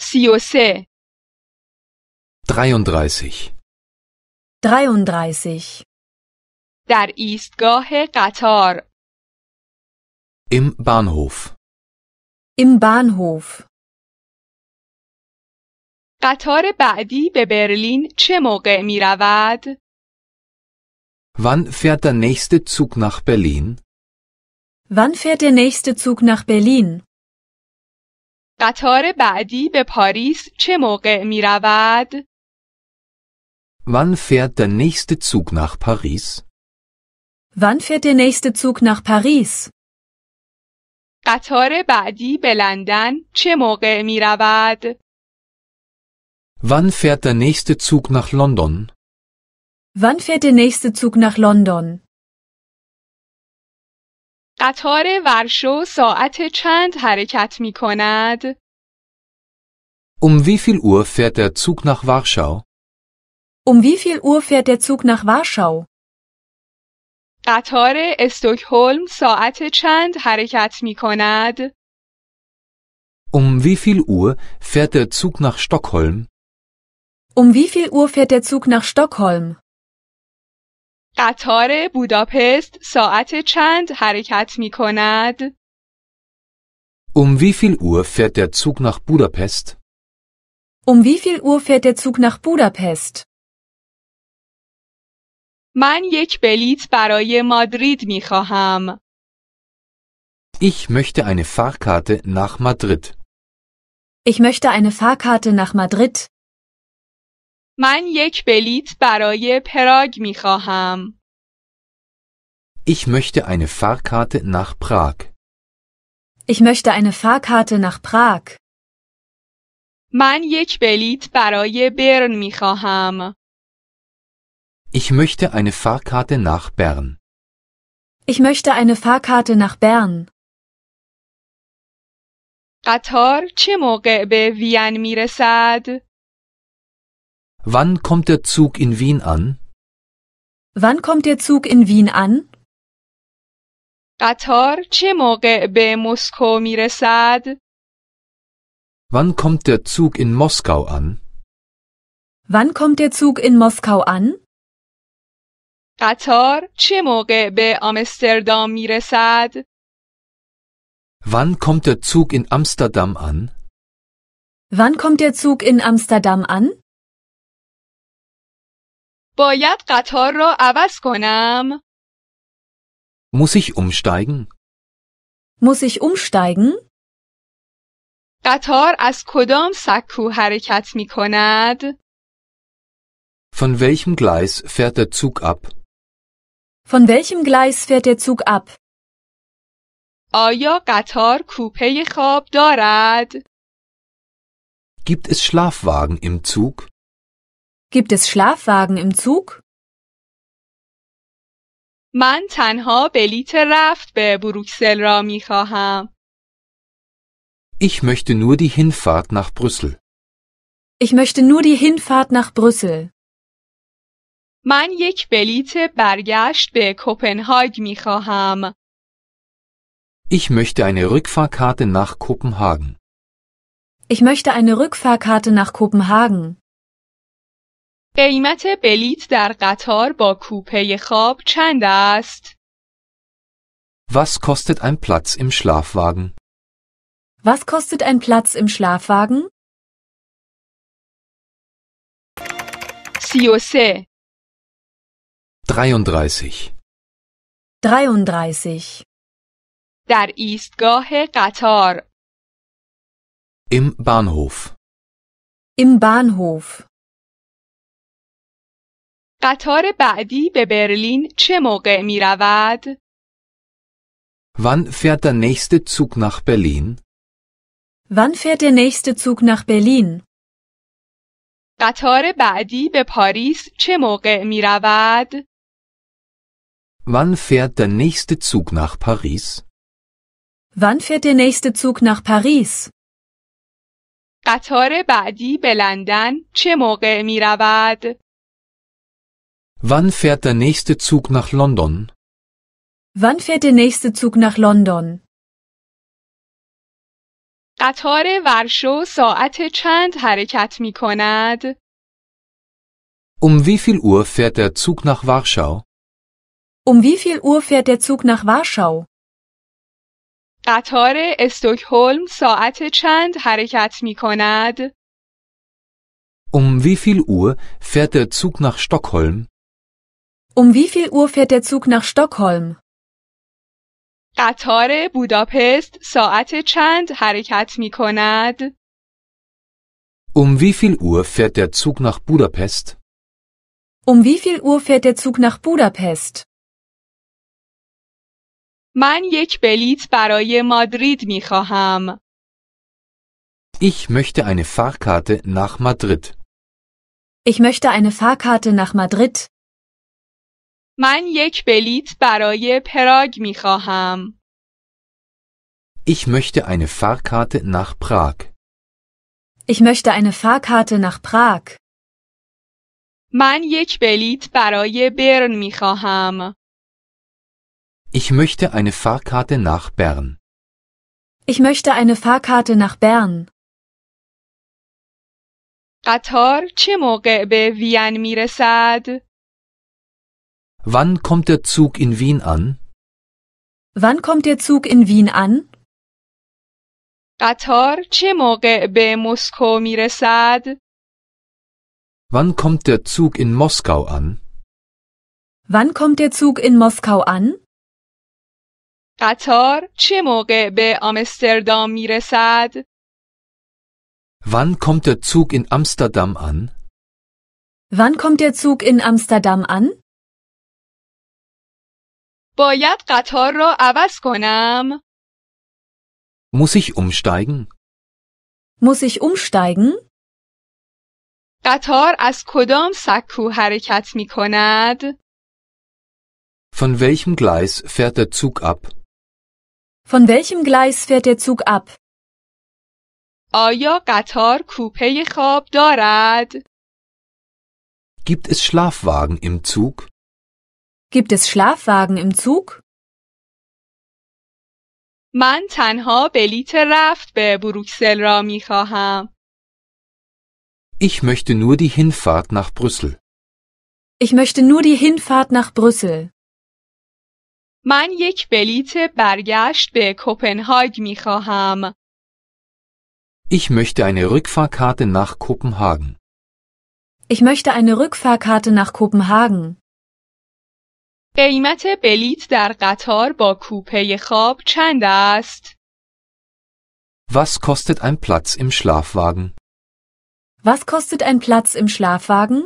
Siouxsie. 33 33 در ایستگاه قطار Im Bahnhof Im Bahnhof قطار بعدی به برلین چه موقع می رود؟ Wann fährt der nächste Zug nach Berlin? Wann fährt der nächste Zug nach Berlin? قطار بعدی به پاریس چه موقع می رود؟ Wann fährt der nächste Zug nach Paris? Wann fährt der nächste Zug nach Paris? قطار بعدی به لندن چه موقع می رود؟ Wann fährt der nächste Zug nach London? Wann fährt der nächste Zug nach London? قطار ورشو ساعت چند حرکت می کند؟ Um wie viel Uhr fährt der Zug nach Warschau? Um wie viel Uhr fährt der Zug nach Warschau? قطار استکهلم ساعت چند حرکت می کند؟ Um wie viel Uhr fährt der Zug nach Stockholm? Um wie viel Uhr fährt der Zug nach Stockholm? قطار بوداپست ساعت چند حرکت می کند؟ Um wie viel Uhr fährt der Zug nach Budapest? Um wie viel Uhr fährt der Zug nach Budapest? من یک بلیط برای مادرید می خواهم. Ich möchte eine Fahrkarte nach Madrid. Ich möchte eine Fahrkarte nach Madrid. من یک بلیط برای پراگ می خواهم. Ich möchte eine Fahrkarte nach Prag. Ich möchte eine Fahrkarte nach Prag. من یک بلیط برای برن می خواهم. Ich möchte eine Fahrkarte nach Bern. Ich möchte eine Fahrkarte nach Bern. قطار چه موقع به وین می رسد؟ Wann kommt der Zug in Wien an? Wann kommt der Zug in Wien an? قطار چه موقع به مسکو میرسد؟ Wann kommt der Zug in Moskau an? Wann kommt der Zug in Moskau an? قطار چه موقع به آمستردام میرسد؟ Wann kommt der Zug in Amsterdam an? Wann kommt der Zug in Amsterdam an? باید قطار را عوض کنم؟ Muss ich umsteigen? Muss ich umsteigen? قطار از کدام سکو حرکت می کند؟ Von welchem Gleis fährt der Zug ab? Von welchem Gleis fährt der Zug ab? آیا قطار کوپه خواب دارد؟ Gibt es Schlafwagen im Zug? gibt es Schlafwagen im Zug? من تنها بلیت رفت به بروکسل را می خواهم. Ich möchte nur die Hinfahrt nach Brüssel. Ich möchte nur die Hinfahrt nach Brüssel. من یک بلیت برگشت به کوپنهاگ می خواهم. Ich möchte eine Rückfahrkarte nach Kopenhagen. Ich möchte eine Rückfahrkarte nach Kopenhagen. قیمت بلیت در قطار با کوپه خواب چند است؟ Was kostet ein Platz im Schlafwagen? Was kostet ein Platz im Schlafwagen? 33 33 33 در ایستگاه قطار Im Bahnhof Im Bahnhof قطار بعدی به برلین چه موقع می رود؟ Wann fährt der nächste Zug nach Berlin? Wann fährt der nächste Zug nach Berlin? قطار بعدی به پاریس چه موقع می رود؟ Wann fährt der nächste Zug nach Paris? Wann fährt der nächste Zug nach Paris? قطار بعدی به لندن چه موقع می رود؟ Wann fährt der nächste Zug nach London? Wann fährt der nächste Zug nach London? قطار ورشو ساعت چند حرکت می کند؟ Um wie viel Uhr fährt der Zug nach Warschau? Um wie viel Uhr fährt der Zug nach Warschau? قطار استکهلم ساعت چند حرکت می کند؟ Um wie viel Uhr fährt der Zug nach Stockholm? Um wie viel Uhr fährt der Zug nach Stockholm? قطار بوداپست ساعت چند حرکت می کند؟ Um wie viel Uhr fährt der Zug nach Budapest? Um wie viel Uhr fährt der Zug nach Budapest? من یک بلیط برای مادرید می خواهم. Ich möchte eine Fahrkarte nach Madrid. Ich möchte eine Fahrkarte nach Madrid. من یک بلیط برای پراگ می خواهم. Ich möchte eine Fahrkarte nach Prag. Ich möchte eine Fahrkarte nach Prag. من یک بلیط برای برن می خواهم. Ich möchte eine Fahrkarte nach Bern. Ich möchte eine Fahrkarte nach Bern. قطار چه موقع به وین می رسد؟ Wann kommt der Zug in Wien an? Wann kommt der Zug in Wien an? قطار چه موقع به مسکو میرسد؟ Wann kommt der Zug in Moskau an? Wann kommt der Zug in Moskau an? قطار چه موقع به آمستردام میرسد؟ Wann kommt der Zug in Amsterdam an? Wann kommt der Zug in Amsterdam an? باید قطار را عوض کنم؟ Muss ich umsteigen? Muss ich umsteigen? قطار از کدام سکو حرکت می کند؟ Von welchem Gleis fährt der Zug ab? Von welchem Gleis fährt der Zug ab? آیا قطار کوپه خواب دارد؟ Gibt es Schlafwagen im Zug? gibt es Schlafwagen im Zug? من تنها بلیت رفت به بروکسل را می خواهم. Ich möchte nur die Hinfahrt nach Brüssel. Ich möchte nur die Hinfahrt nach Brüssel. من یک بلیت برگشت به کوپنهاگ می خواهم. Ich möchte eine Rückfahrkarte nach Kopenhagen. Ich möchte eine Rückfahrkarte nach Kopenhagen. قیمت بلیت در قطار با کوپه خواب چند است؟ Was kostet ein Platz im Schlafwagen? Was kostet ein Platz im Schlafwagen?